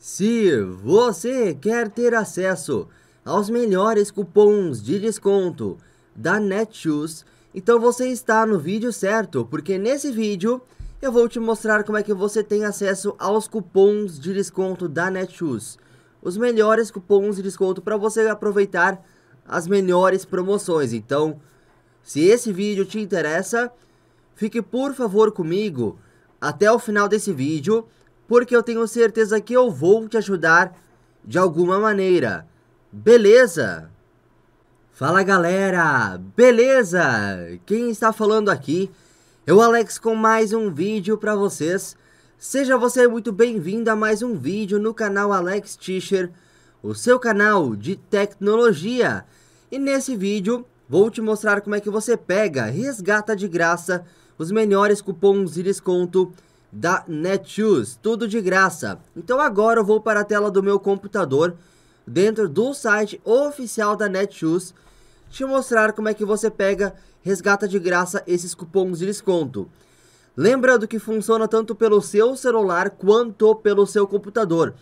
Se você quer ter acesso aos melhores cupons de desconto da Netshoes, então você está no vídeo certo, porque nesse vídeo eu vou te mostrar como é que você tem acesso aos cupons de desconto da Netshoes. Os melhores cupons de desconto para você aproveitar as melhores promoções. Então, se esse vídeo te interessa, fique por favor comigo até o final desse vídeo porque eu tenho certeza que eu vou te ajudar de alguma maneira. Beleza? Fala galera, beleza? Quem está falando aqui é o Alex com mais um vídeo para vocês. Seja você muito bem-vindo a mais um vídeo no canal Alex tischer o seu canal de tecnologia. E nesse vídeo vou te mostrar como é que você pega, resgata de graça os melhores cupons de desconto da Netshoes, tudo de graça. Então agora eu vou para a tela do meu computador, dentro do site oficial da Netshoes, te mostrar como é que você pega, resgata de graça esses cupons de desconto. Lembrando que funciona tanto pelo seu celular quanto pelo seu computador.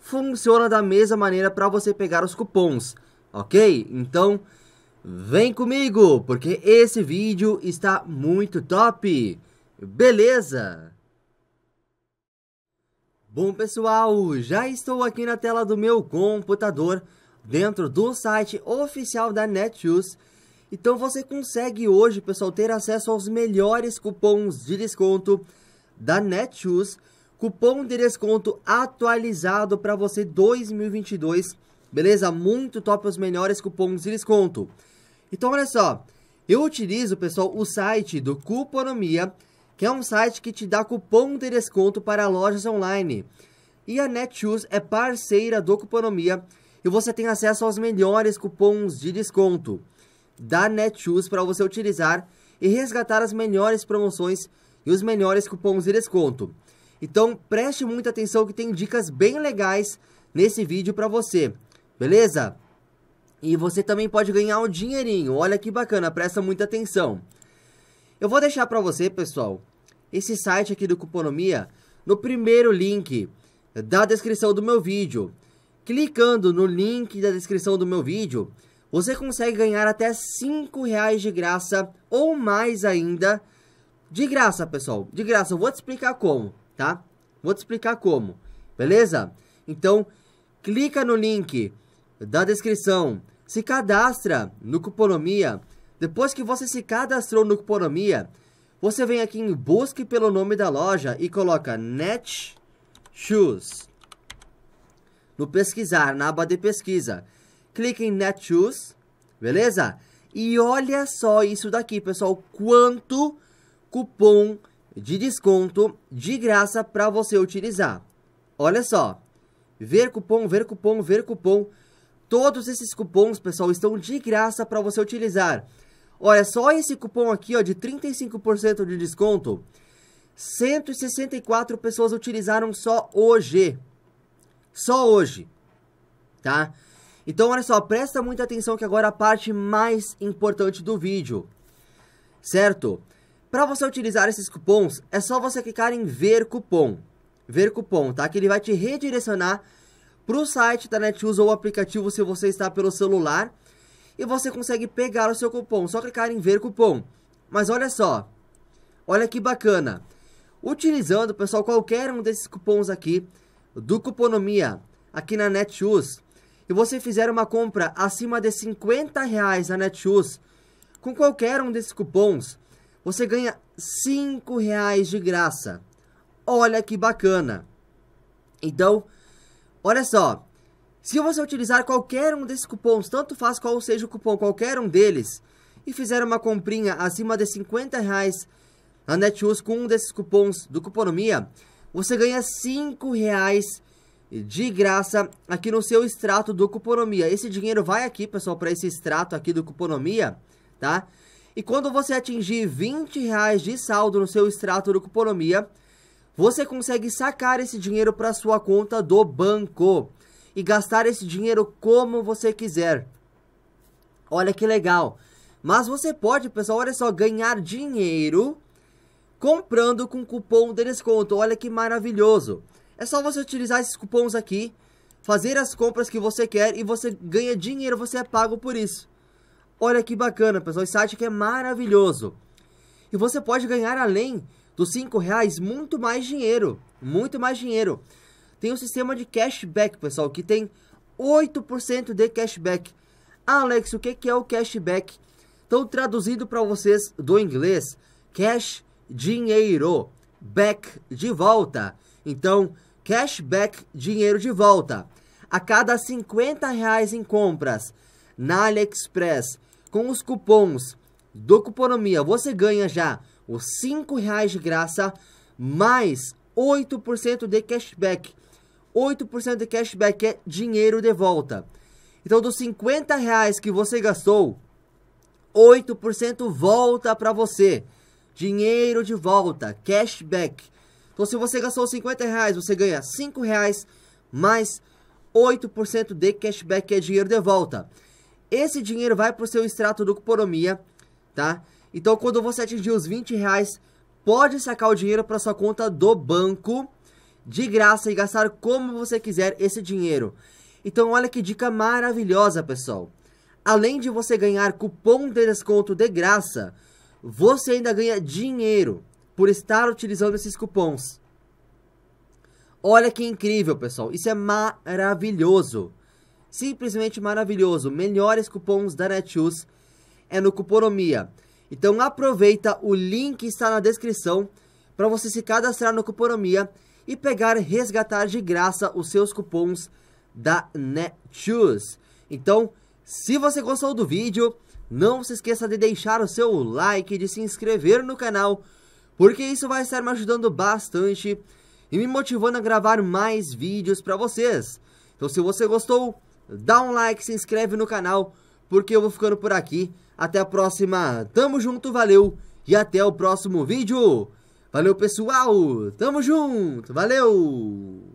Funciona da mesma maneira para você pegar os cupons, ok? Então, vem comigo, porque esse vídeo está muito top. Beleza? Bom pessoal, já estou aqui na tela do meu computador, dentro do site oficial da Netshoes. Então você consegue hoje, pessoal, ter acesso aos melhores cupons de desconto da Netshoes. Cupom de desconto atualizado para você 2022, beleza? Muito top os melhores cupons de desconto. Então olha só, eu utilizo, pessoal, o site do Cuponomia, que é um site que te dá cupom de desconto para lojas online. E a Netshoes é parceira do Cuponomia e você tem acesso aos melhores cupons de desconto da Netshoes para você utilizar e resgatar as melhores promoções e os melhores cupons de desconto. Então preste muita atenção que tem dicas bem legais nesse vídeo para você, beleza? E você também pode ganhar um dinheirinho, olha que bacana, presta muita atenção. Eu vou deixar para você, pessoal, esse site aqui do Cuponomia no primeiro link da descrição do meu vídeo. Clicando no link da descrição do meu vídeo, você consegue ganhar até 5 reais de graça ou mais ainda. De graça, pessoal. De graça. Eu vou te explicar como, tá? Vou te explicar como, beleza? Então, clica no link da descrição. Se cadastra no Cuponomia. Depois que você se cadastrou no Cuponomia, você vem aqui em busque pelo nome da loja e coloca Net Shoes. No pesquisar, na aba de pesquisa. Clique em Net Shoes, beleza? E olha só isso daqui, pessoal. Quanto cupom de desconto de graça para você utilizar. Olha só. Ver cupom, ver cupom, ver cupom. Todos esses cupons, pessoal, estão de graça para você utilizar. Olha, só esse cupom aqui ó, de 35% de desconto, 164 pessoas utilizaram só hoje. Só hoje, tá? Então, olha só, presta muita atenção que agora a parte mais importante do vídeo, certo? Para você utilizar esses cupons, é só você clicar em ver cupom. Ver cupom, tá? Que ele vai te redirecionar para o site da NetUse ou o aplicativo se você está pelo celular e você consegue pegar o seu cupom, só clicar em ver cupom. Mas olha só, olha que bacana. Utilizando, pessoal, qualquer um desses cupons aqui do Cuponomia, aqui na Netshoes, e você fizer uma compra acima de 50 reais na Netshoes, com qualquer um desses cupons, você ganha 5 reais de graça. Olha que bacana. Então, olha só, se você utilizar qualquer um desses cupons, tanto faz qual seja o cupom, qualquer um deles, e fizer uma comprinha acima de 50 reais na Netshoes com um desses cupons do Cuponomia, você ganha 5 reais de graça aqui no seu extrato do Cuponomia. Esse dinheiro vai aqui, pessoal, para esse extrato aqui do Cuponomia, tá? E quando você atingir 20 reais de saldo no seu extrato do Cuponomia, você consegue sacar esse dinheiro para sua conta do banco e gastar esse dinheiro como você quiser. Olha que legal. Mas você pode, pessoal, olha só, ganhar dinheiro comprando com cupom de desconto. Olha que maravilhoso. É só você utilizar esses cupons aqui, fazer as compras que você quer e você ganha dinheiro, você é pago por isso. Olha que bacana, pessoal, esse site que é maravilhoso. E você pode ganhar além dos 5 reais muito mais dinheiro, muito mais dinheiro tem um sistema de cashback, pessoal, que tem 8% de cashback. Alex, o que é o cashback? Então, traduzido para vocês do inglês, cash, dinheiro, back, de volta. Então, cashback, dinheiro de volta. A cada 50 reais em compras na AliExpress, com os cupons do Cuponomia, você ganha já os 5 reais de graça, mais 8% de cashback. 8% de cashback é dinheiro de volta. Então, dos 50 reais que você gastou, 8% volta para você. Dinheiro de volta, cashback. Então, se você gastou 50 reais, você ganha 5 reais mais 8% de cashback é dinheiro de volta. Esse dinheiro vai para o seu extrato do cupomia tá? Então, quando você atingir os 20 reais, pode sacar o dinheiro para sua conta do banco de graça e gastar como você quiser esse dinheiro. Então olha que dica maravilhosa, pessoal. Além de você ganhar cupom de desconto de graça, você ainda ganha dinheiro por estar utilizando esses cupons. Olha que incrível, pessoal. Isso é maravilhoso. Simplesmente maravilhoso. Melhores cupons da Netshoes é no Cuponomia. Então aproveita, o link está na descrição para você se cadastrar no Cuponomia e pegar resgatar de graça os seus cupons da Netshoes. Então, se você gostou do vídeo, não se esqueça de deixar o seu like, de se inscrever no canal, porque isso vai estar me ajudando bastante e me motivando a gravar mais vídeos para vocês. Então, se você gostou, dá um like, se inscreve no canal, porque eu vou ficando por aqui. Até a próxima, tamo junto, valeu e até o próximo vídeo. Valeu, pessoal! Tamo junto! Valeu!